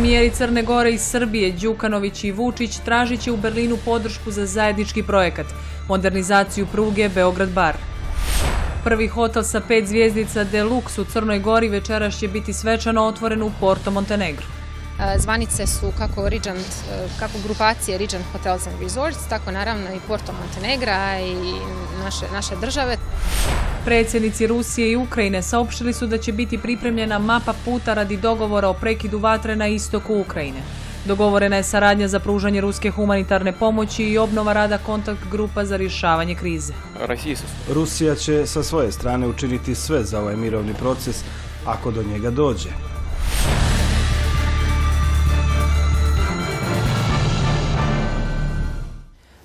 Premijeri Crne Gore i Srbije Đukanović i Vučić tražit će u Berlinu podršku za zajednički projekat, modernizaciju pruge Beograd-Bar. Prvi hotel sa pet zvijezdica Deluxe u Crnoj Gori večeras će biti svečano otvoren u Porto Montenegro. Zvanice su kako, Regent, e, kako grupacije Regent Hotels and Resorts, tako naravno i Porto Montenegra i naše države. Predsjednici Rusije i Ukrajine saopštili su da će biti pripremljena mapa puta radi dogovora o prekidu vatre na istoku Ukrajine. Dogovorena je saradnja za pružanje ruske humanitarne pomoći i obnova rada kontakt grupa za rješavanje krize. Rusija će sa svoje strane učiniti sve za ovaj mirovni proces ako do njega dođe.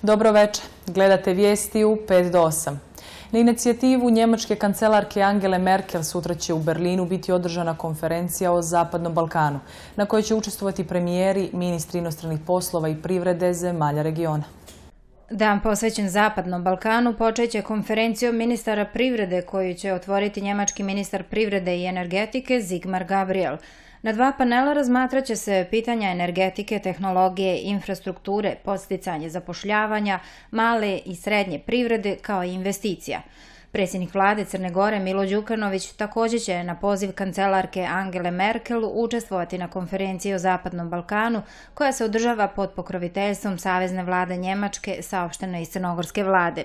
Dobro večer. Gledate vijesti u 5 do 8. Na inicijativu njemačke kancelarke Angele Merkel sutra će u Berlinu biti održana konferencija o Zapadnom Balkanu, na kojoj će učestvovati premijeri, ministri inostranih poslova i privrede zemalja regiona. Dan posvećen Zapadnom Balkanu počeće konferencijom ministara privrede koju će otvoriti njemački ministar privrede i energetike Zigmar Gabriel. Na dva panela razmatrat će se pitanja energetike, tehnologije, infrastrukture, posticanje zapošljavanja, male i srednje privrede kao i investicija. Predsjednik vlade Crne Gore Milo Đukanović također će na poziv kancelarke Angele Merkel učestvovati na konferenciji o Zapadnom Balkanu koja se održava pod pokroviteljstvom Savezne vlade Njemačke saopštene i Crnogorske vlade.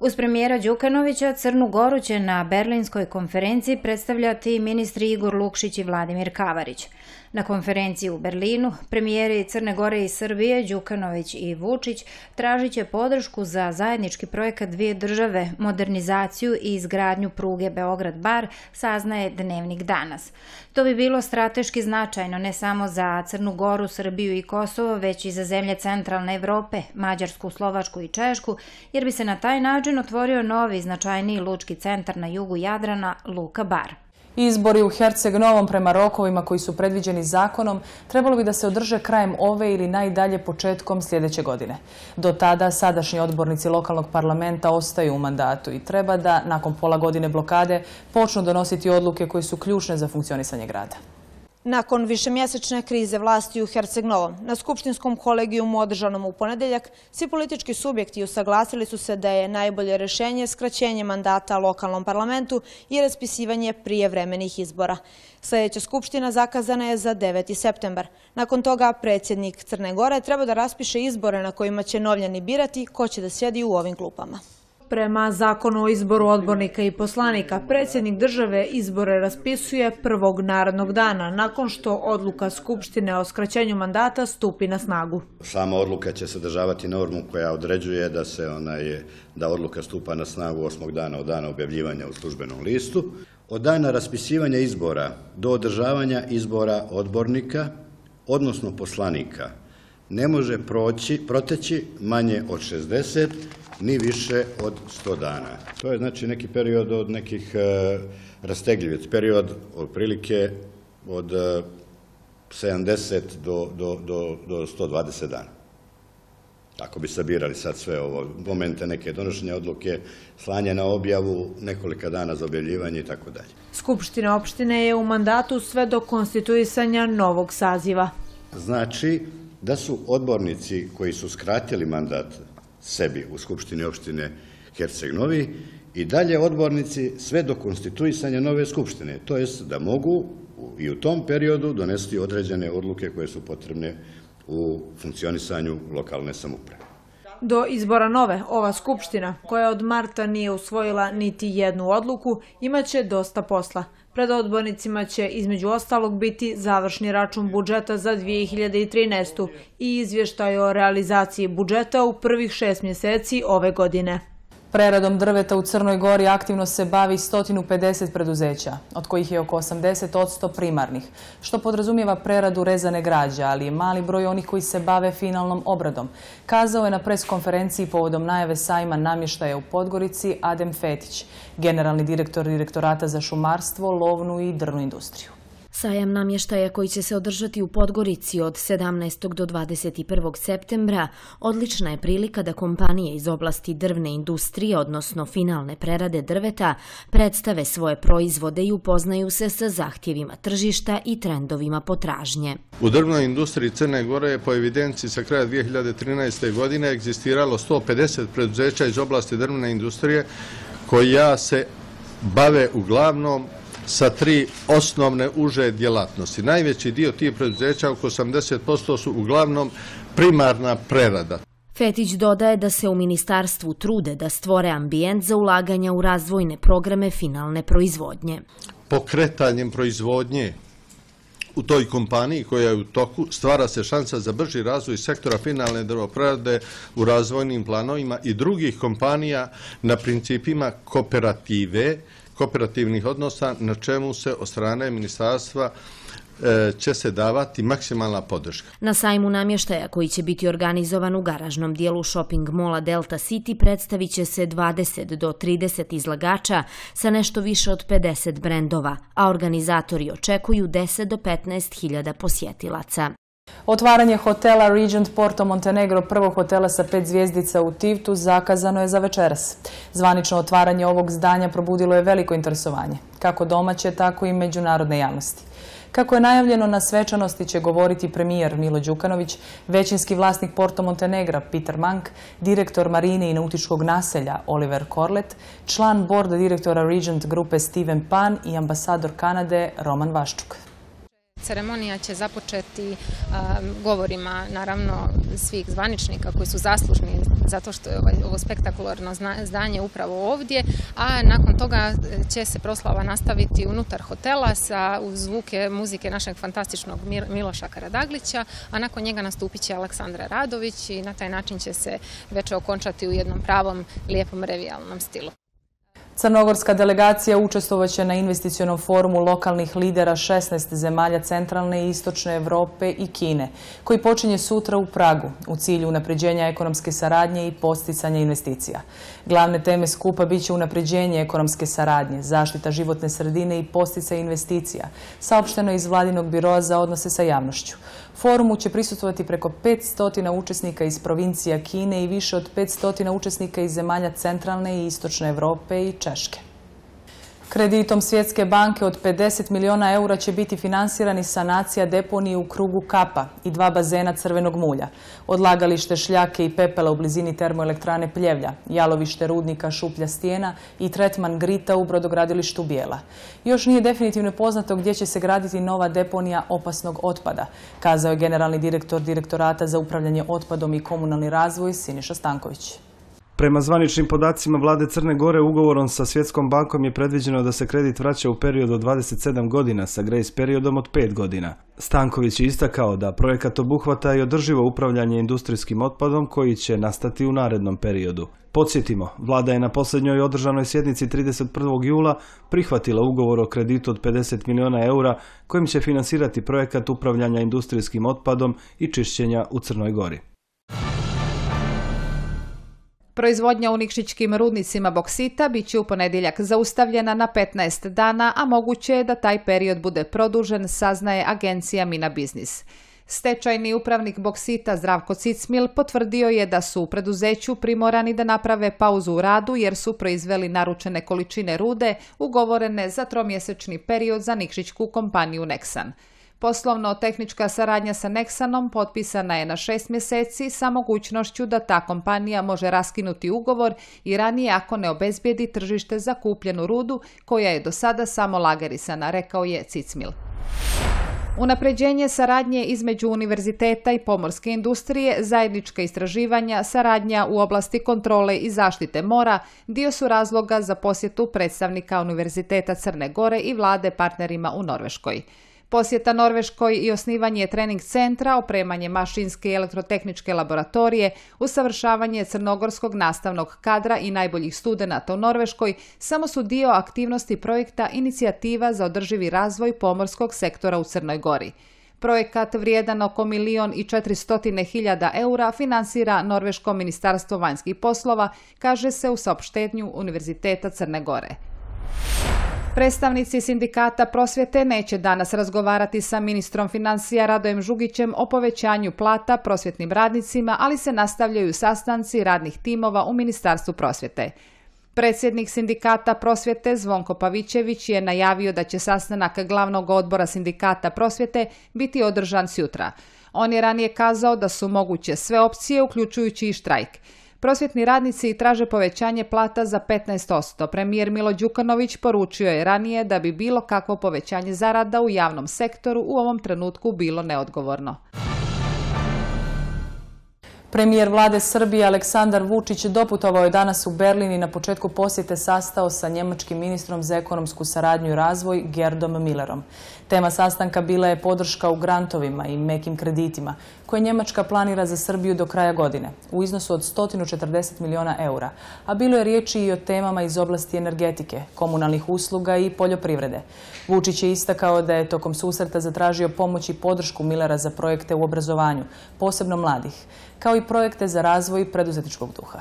Uz premijera Đukanovića, Crnu Goru će na Berlinskoj konferenciji predstavljati ministri Igor Lukšić i Vladimir Kavarić. Na konferenciji u Berlinu premijeri Crne Gore i Srbije Đukanović i Vučić tražit će podršku za zajednički projekat dvije države, modernizaciju i izgradnju pruge Beograd-Bar, saznaje Dnevnik danas. To bi bilo strateški značajno ne samo za Crnu Goru, Srbiju i Kosovo, već i za zemlje centralne Evrope, Mađarsku, Slovačku i Češku, jer bi se na taj način otvorio novi značajniji lučki centar na jugu Jadrana, Luka Bar. Izbori u Herceg Novom prema rokovima koji su predviđeni zakonom trebalo bi da se održe krajem ove ili najdalje početkom sljedeće godine. Do tada sadašnji odbornici lokalnog parlamenta ostaju u mandatu i treba da nakon pola godine blokade počnu donositi odluke koje su ključne za funkcionisanje grada. Nakon višemjesečne krize vlasti u Herceg-Novom, na Skupštinskom kolegijumu održanom u ponedeljak, svi politički subjekti usaglasili su se da je najbolje rješenje skraćenje mandata lokalnom parlamentu i raspisivanje prijevremenih izbora. Sljedeća skupština zakazana je za 9. september. Nakon toga predsjednik Crne Gore treba da raspiše izbore na kojima će novljani birati ko će da sjedi u ovim klupama. Prema zakonu o izboru odbornika i poslanika, predsjednik države izbore raspisuje prvog narodnog dana, nakon što odluka Skupštine o skraćenju mandata stupi na snagu. Sama odluka će sadržavati normu koja određuje da se ona je, da odluka stupa na snagu osmog dana od dana objavljivanja u službenom listu. Od dana raspisivanja izbora do održavanja izbora odbornika, odnosno poslanika, ne može proći, proteći manje od 60 ni više od 100 dana. To je znači neki period od nekih e, rastegljivec, period otprilike od e, 70 do, do, do, do 120 dana. Ako bi sabirali sad sve ovo, momente neke donošenja odluke, slanje na objavu, nekolika dana za objavljivanje i tako dalje. Skupština opštine je u mandatu sve do konstituisanja novog saziva. Znači, da su odbornici koji su skratili mandat sebi u Skupštini opštine Herceg Novi i dalje odbornici sve do konstituisanja nove Skupštine, to jest da mogu i u tom periodu donesti određene odluke koje su potrebne u funkcionisanju lokalne samuprave. Do izbora nove, ova Skupština, koja od marta nije usvojila niti jednu odluku, imaće dosta posla. Pred odbornicima će između ostalog biti završni račun budžeta za 2013. i izvještaj o realizaciji budžeta u prvih šest mjeseci ove godine. Preradom drveta u Crnoj Gori aktivno se bavi 150 preduzeća, od kojih je oko 80% primarnih, što podrazumijeva preradu rezane građe, ali je mali broj onih koji se bave finalnom obradom. Kazao je na preskonferenciji povodom najave sajma namještaja u Podgorici Adem Fetić, generalni direktor direktorata za šumarstvo, lovnu i drnu industriju. Sajam namještaja koji će se održati u Podgorici od 17. do 21. septembra odlična je prilika da kompanije iz oblasti drvne industrije, odnosno finalne prerade drveta, predstave svoje proizvode i upoznaju se sa zahtjevima tržišta i trendovima potražnje. U drvnoj industriji Crne Gore je po evidenciji sa kraja 2013. godine egzistiralo 150 preduzeća iz oblasti drvne industrije koja se bave uglavnom sa tri osnovne uže djelatnosti. Najveći dio tih preduzeća, oko 80%, su uglavnom primarna prerada. Fetić dodaje da se u ministarstvu trude da stvore ambijent za ulaganja u razvojne programe finalne proizvodnje. Pokretanjem proizvodnje u toj kompaniji koja je u toku stvara se šansa za brži razvoj sektora finalne drvoprerade u razvojnim planovima i drugih kompanija na principima kooperative kooperativnih odnosa na čemu se od strane ministarstva e, će se davati maksimalna podrška. Na sajmu namještaja koji će biti organizovan u garažnom dijelu shopping mola Delta City predstavit će se 20 do 30 izlagača sa nešto više od 50 brendova, a organizatori očekuju 10 do 15 hiljada posjetilaca. Otvaranje hotela Regent Porto Montenegro prvog hotela sa pet zvijezdica u Tivtu zakazano je za večeras. Zvanično otvaranje ovog zdanja probudilo je veliko interesovanje, kako domaće, tako i međunarodne javnosti. Kako je najavljeno na svečanosti će govoriti premijer Milo Đukanović, većinski vlasnik Porto Montenegra Peter Mank, direktor marine i nautičkog naselja Oliver Corlett, član borda direktora Regent grupe Steven Pan i ambasador Kanade Roman Vaščuk. Ceremonija će započeti um, govorima naravno svih zvaničnika koji su zaslužni zato što je ovaj, ovo spektakularno zdanje upravo ovdje, a nakon toga e, će se proslava nastaviti unutar hotela sa zvuke muzike našeg fantastičnog Miloša Karadaglića, a nakon njega nastupit će Aleksandra Radović i na taj način će se već okončati u jednom pravom, lijepom, revijalnom stilu. Crnogorska delegacija učestvovaće na investicionom forumu lokalnih lidera 16 zemalja centralne i istočne Europe i Kine, koji počinje sutra u Pragu u cilju unapređenja ekonomske saradnje i posticanja investicija. Glavne teme skupa bit će unapređenje ekonomske saradnje, zaštita životne sredine i postica investicija, saopšteno iz Vladinog biroa za odnose sa javnošću. Forumu će prisutovati preko 500 učesnika iz provincija Kine i više od 500 učesnika iz zemalja centralne i istočne Evrope i Češke. Kreditom Svjetske banke od 50 milijuna eura će biti finansirani sanacija deponije u krugu Kapa i dva bazena crvenog mulja, odlagalište šljake i pepela u blizini termoelektrane Pljevlja, jalovište rudnika Šuplja stijena i tretman grita u brodogradilištu Bijela. Još nije definitivno poznato gdje će se graditi nova deponija opasnog otpada, kazao je generalni direktor direktorata za upravljanje otpadom i komunalni razvoj Siniša Stanković. Prema zvaničnim podacima vlade Crne Gore ugovorom sa Svjetskom bankom je predviđeno da se kredit vraća u period od 27 godina sa grace periodom od 5 godina. Stanković je istakao da projekat obuhvata i održivo upravljanje industrijskim otpadom koji će nastati u narednom periodu. Podsjetimo, vlada je na posljednjoj održanoj sjednici 31. jula prihvatila ugovor o kreditu od 50 miliona eura kojim će finansirati projekat upravljanja industrijskim otpadom i čišćenja u Crnoj Gori. Proizvodnja u Nikšićkim rudnicima boksita bit će u ponedjeljak zaustavljena na 15 dana, a moguće je da taj period bude produžen, saznaje agencija Mina Biznis. Stečajni upravnik Boksita Zdravko Cicmil potvrdio je da su u preduzeću primorani da naprave pauzu u radu jer su proizveli naručene količine rude ugovorene za tromjesečni period za Nikšićku kompaniju Nexan. Poslovno-tehnička saradnja sa Nexanom potpisana je na šest mjeseci sa mogućnošću da ta kompanija može raskinuti ugovor i ranije ako ne obezbijedi tržište za kupljenu rudu koja je do sada samo lagerisana, rekao je Cicmil. Unapređenje saradnje između univerziteta i pomorske industrije, zajednička istraživanja, saradnja u oblasti kontrole i zaštite mora dio su razloga za posjetu predstavnika Univerziteta Crne Gore i vlade partnerima u Norveškoj. Posjeta Norveškoj i osnivanje trening centra, opremanje mašinske i elektrotehničke laboratorije, usavršavanje crnogorskog nastavnog kadra i najboljih studenata u Norveškoj samo su dio aktivnosti projekta Inicijativa za održivi razvoj pomorskog sektora u Crnoj Gori. Projekat vrijedan oko milion i četiristotine hiljada eura financira Norveško ministarstvo vanjskih poslova, kaže se u saopštednju Univerziteta Crne Gore. Predstavnici sindikata prosvjete neće danas razgovarati sa ministrom financija Radojem Žugićem o povećanju plata prosvjetnim radnicima, ali se nastavljaju sastanci radnih timova u Ministarstvu prosvjete. Predsjednik sindikata prosvjete Zvonko Pavićević je najavio da će sastanak glavnog odbora sindikata prosvjete biti održan sutra. On je ranije kazao da su moguće sve opcije, uključujući i štrajk. Prosvjetni radnici traže povećanje plata za 15%. Premijer Milo Đukanović poručio je ranije da bi bilo kakvo povećanje zarada u javnom sektoru u ovom trenutku bilo neodgovorno. Premijer vlade Srbije Aleksandar Vučić doputovao je danas u Berlin i na početku posjete sastao sa njemačkim ministrom za ekonomsku saradnju i razvoj Gerdom Millerom. Tema sastanka bila je podrška u grantovima i mekim kreditima koje Njemačka planira za Srbiju do kraja godine u iznosu od 140 miliona eura, a bilo je riječi i o temama iz oblasti energetike, komunalnih usluga i poljoprivrede. Vučić je istakao da je tokom susreta zatražio pomoć i podršku Millera za projekte u obrazovanju, posebno mladih kao i projekte za razvoj preduzetničkog duha.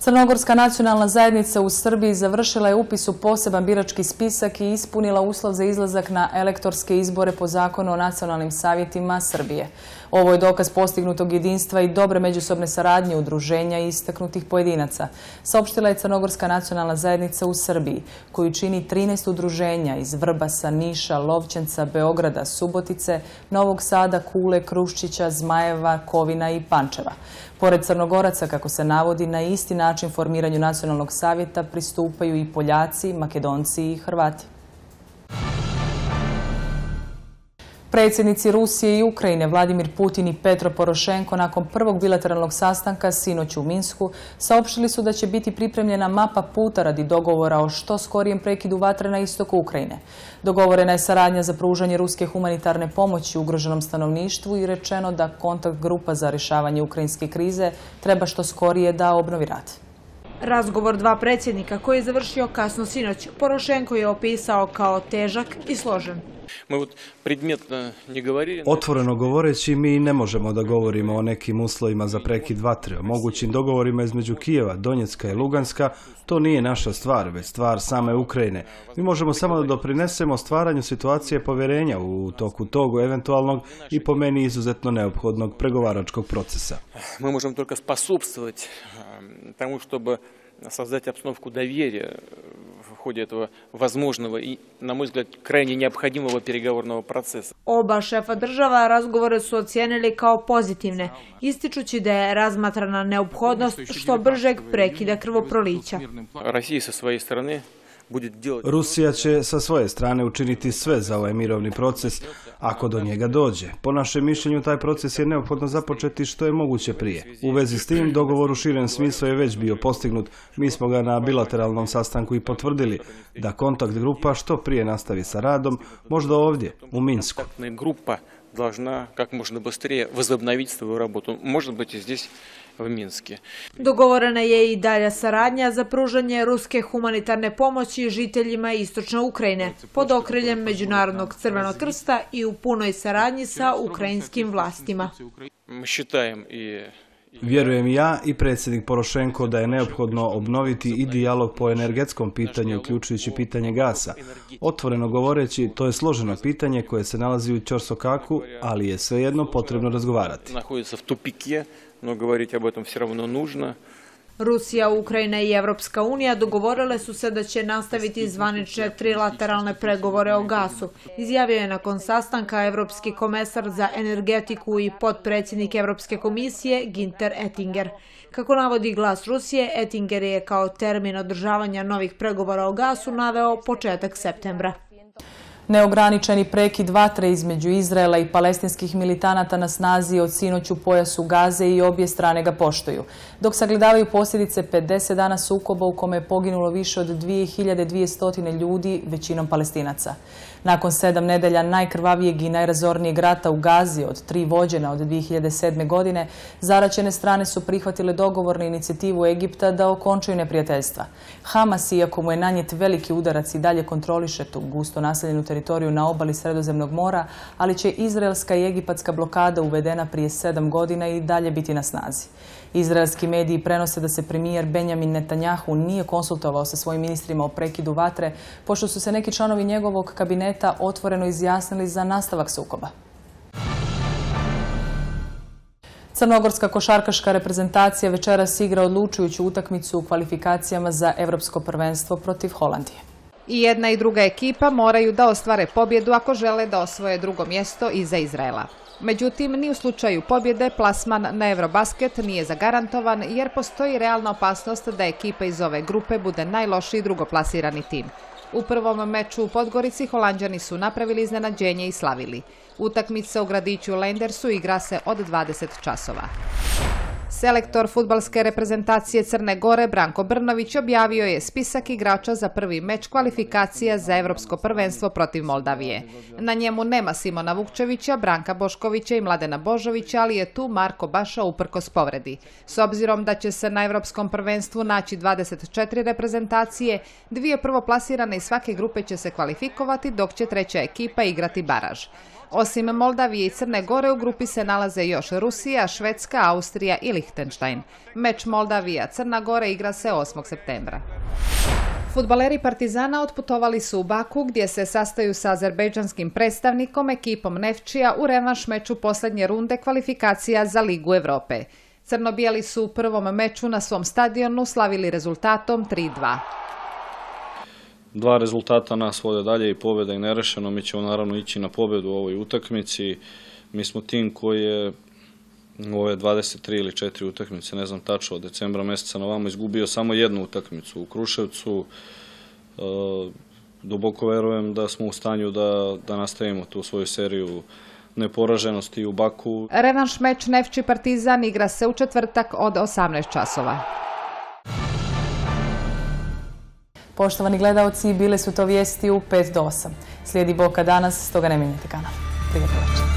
Crnogorska nacionalna zajednica u Srbiji završila je upis u poseban birački spisak i ispunila uslov za izlazak na elektorske izbore po zakonu o nacionalnim savjetima Srbije. Ovo je dokaz postignutog jedinstva i dobre međusobne saradnje udruženja i istaknutih pojedinaca, saopštila je Crnogorska nacionalna zajednica u Srbiji, koju čini 13 udruženja iz Vrbasa, Niša, Lovćenca, Beograda, Subotice, Novog Sada, Kule, Kruščića, Zmajeva, Kovina i Pančeva. Pored Crnogoraca, kako se navodi, na isti način formiranju nacionalnog savjeta pristupaju i Poljaci, Makedonci i Hrvati. Predsjednici Rusije i Ukrajine Vladimir Putin i Petro Porošenko nakon prvog bilateralnog sastanka sinoć u Minsku saopštili su da će biti pripremljena mapa puta radi dogovora o što skorijem prekidu vatre na istoku Ukrajine. Dogovorena je saradnja za pružanje ruske humanitarne pomoći ugroženom stanovništvu i rečeno da kontakt grupa za rješavanje ukrajinske krize treba što skorije da obnovi rat. Razgovor dva predsjednika koji je završio kasno sinoć, Porošenko je opisao kao težak i složen. Otvoreno govoreći, mi ne možemo da govorimo o nekim uslovima za prekid vatre, o mogućim dogovorima između Kijeva, Donjecka i Luganska, to nije naša stvar, već stvar same Ukrajine. Mi možemo samo da doprinesemo stvaranju situacije povjerenja u toku tog eventualnog i po meni izuzetno neophodnog pregovaračkog procesa. Mi možemo только способствовать тому, чтобы создать da доверия ходе этого возможного и, на мой взгляд, крайне необходимого переговорного Oba šefa država razgovore su ocijenili kao pozitivne, ističući da je razmatrana neophodnost što bržeg prekida krvoprolića. Россия sa svoje strane Rusija će sa svoje strane učiniti sve za ovaj mirovni proces ako do njega dođe. Po našem mišljenju taj proces je neophodno započeti što je moguće prije. U vezi s tim dogovor u širem smislu je već bio postignut. Mi smo ga na bilateralnom sastanku i potvrdili da kontakt grupa što prije nastavi sa radom, možda ovdje u Minsku. Grupa должна kako možda bostrije возобновить svoju работу. Možda biti zdjeći v Minske. Dogovorena je i dalja saradnja za pružanje ruske humanitarne pomoći žiteljima Istočne Ukrajine pod okriljem Međunarodnog crvenog krsta i u punoj saradnji sa ukrajinskim vlastima. Vjerujem ja i predsjednik Porošenko da je neophodno obnoviti i dijalog po energetskom pitanju, uključujući pitanje gasa. Otvoreno govoreći, to je složeno pitanje koje se nalazi u Ćorsokaku, ali je svejedno potrebno razgovarati но говорить об этом все равно нужно. Rusija, Ukrajina i Evropska unija dogovorile su se da će nastaviti zvanične trilateralne pregovore o gasu. Izjavio je nakon sastanka Evropski komesar za energetiku i potpredsjednik Evropske komisije Ginter Ettinger. Kako navodi glas Rusije, Ettinger je kao termin održavanja novih pregovora o gasu naveo početak septembra. Neograničeni prekid vatre između Izraela i palestinskih militanata na snazi od sinoću pojasu Gaze i obje strane ga poštuju. Dok sagledavaju posljedice 50 dana sukoba u kome je poginulo više od 2200 ljudi, većinom palestinaca. Nakon sedam nedelja najkrvavijeg i najrazornijeg rata u Gazi od tri vođena od 2007. godine, zaračene strane su prihvatile dogovornu inicijativu Egipta da okončuju neprijateljstva. Hamas, iako mu je nanjet veliki udarac i dalje kontroliše tu gusto naseljenu teritoriju, teritoriju na obali Sredozemnog mora, ali će izraelska i egipatska blokada uvedena prije sedam godina i dalje biti na snazi. Izraelski mediji prenose da se premijer Benjamin Netanjahu nije konsultovao sa svojim ministrima o prekidu vatre, pošto su se neki članovi njegovog kabineta otvoreno izjasnili za nastavak sukoba. Crnogorska košarkaška reprezentacija večeras igra odlučujuću utakmicu u kvalifikacijama za Europsko prvenstvo protiv Holandije. I jedna i druga ekipa moraju da ostvare pobjedu ako žele da osvoje drugo mjesto iza Izraela. Međutim, ni u slučaju pobjede plasman na Eurobasket nije zagarantovan jer postoji realna opasnost da ekipa iz ove grupe bude najlošiji drugoplasirani tim. U prvom meču u Podgorici Holanđani su napravili iznenađenje i slavili. Utakmice u gradiću Lendersu igra se od 20 časova. Selektor futbalske reprezentacije Crne Gore Branko Brnović objavio je spisak igrača za prvi meč kvalifikacija za Europsko prvenstvo protiv Moldavije. Na njemu nema Simona Vukčevića, Branka Boškovića i Mladena Božovića, ali je tu Marko Baša uprkos povredi. S obzirom da će se na Europskom prvenstvu naći 24 reprezentacije, dvije prvoplasirane iz svake grupe će se kvalifikovati, dok će treća ekipa igrati baraž. Osim Moldavije i Crne Gore u grupi se nalaze još Rusija, Švedska, Austrija i Lichtenstein. Meč Moldavija-Crna Gore igra se 8. septembra. Futbaleri Partizana otputovali su u Baku gdje se sastaju sa azerbejdžanskim predstavnikom ekipom Nefčija u revanš meču posljednje runde kvalifikacija za Ligu Europe. Crnobijeli su u prvom meču na svom stadionu slavili rezultatom 3-2. Dva rezultata nas vode dalje i pobjeda i nerešeno. Mi ćemo naravno ići na pobjedu u ovoj utakmici. Mi smo tim koji je u ove 23 ili 4 utakmice, ne znam tačno, od decembra mjeseca na vamo izgubio samo jednu utakmicu u Kruševcu. E, duboko verujem da smo u stanju da, da nastavimo tu svoju seriju neporaženosti u Baku. Revanš meč Nefči Partizan igra se u četvrtak od 18 časova. Poštovani gledalci, bile su to vijesti u 5 do 8. Slijedi Boka danas, stoga ne mijenjate kanal. Prijatelj